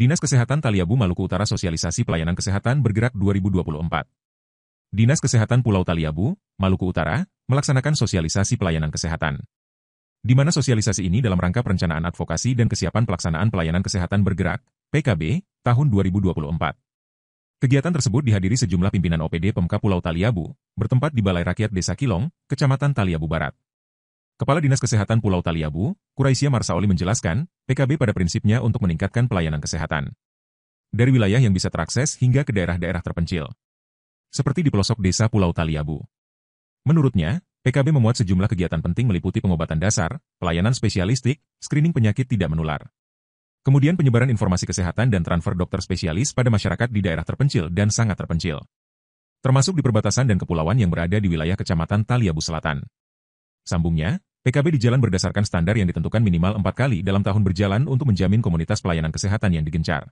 Dinas Kesehatan Taliabu Maluku Utara Sosialisasi Pelayanan Kesehatan Bergerak 2024. Dinas Kesehatan Pulau Taliabu, Maluku Utara, melaksanakan sosialisasi pelayanan kesehatan. Di mana sosialisasi ini dalam rangka perencanaan advokasi dan kesiapan pelaksanaan pelayanan kesehatan bergerak, PKB, tahun 2024. Kegiatan tersebut dihadiri sejumlah pimpinan OPD Pemka Pulau Taliabu, bertempat di Balai Rakyat Desa Kilong, Kecamatan Taliabu Barat. Kepala Dinas Kesehatan Pulau Taliabu, Kuraisya Marsaoli menjelaskan, PKB pada prinsipnya untuk meningkatkan pelayanan kesehatan. Dari wilayah yang bisa terakses hingga ke daerah-daerah terpencil. Seperti di pelosok desa Pulau Taliabu. Menurutnya, PKB memuat sejumlah kegiatan penting meliputi pengobatan dasar, pelayanan spesialistik, screening penyakit tidak menular. Kemudian penyebaran informasi kesehatan dan transfer dokter spesialis pada masyarakat di daerah terpencil dan sangat terpencil. Termasuk di perbatasan dan kepulauan yang berada di wilayah kecamatan Taliabu Selatan. Sambungnya, PKB di jalan berdasarkan standar yang ditentukan minimal empat kali dalam tahun berjalan untuk menjamin komunitas pelayanan kesehatan yang digencar.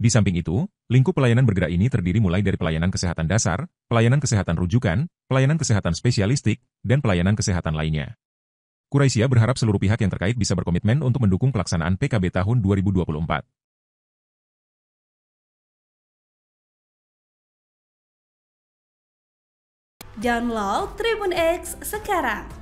Di samping itu, lingkup pelayanan bergerak ini terdiri mulai dari pelayanan kesehatan dasar, pelayanan kesehatan rujukan, pelayanan kesehatan spesialistik, dan pelayanan kesehatan lainnya. Kuraisia berharap seluruh pihak yang terkait bisa berkomitmen untuk mendukung pelaksanaan PKB tahun 2024. Download Tribun X sekarang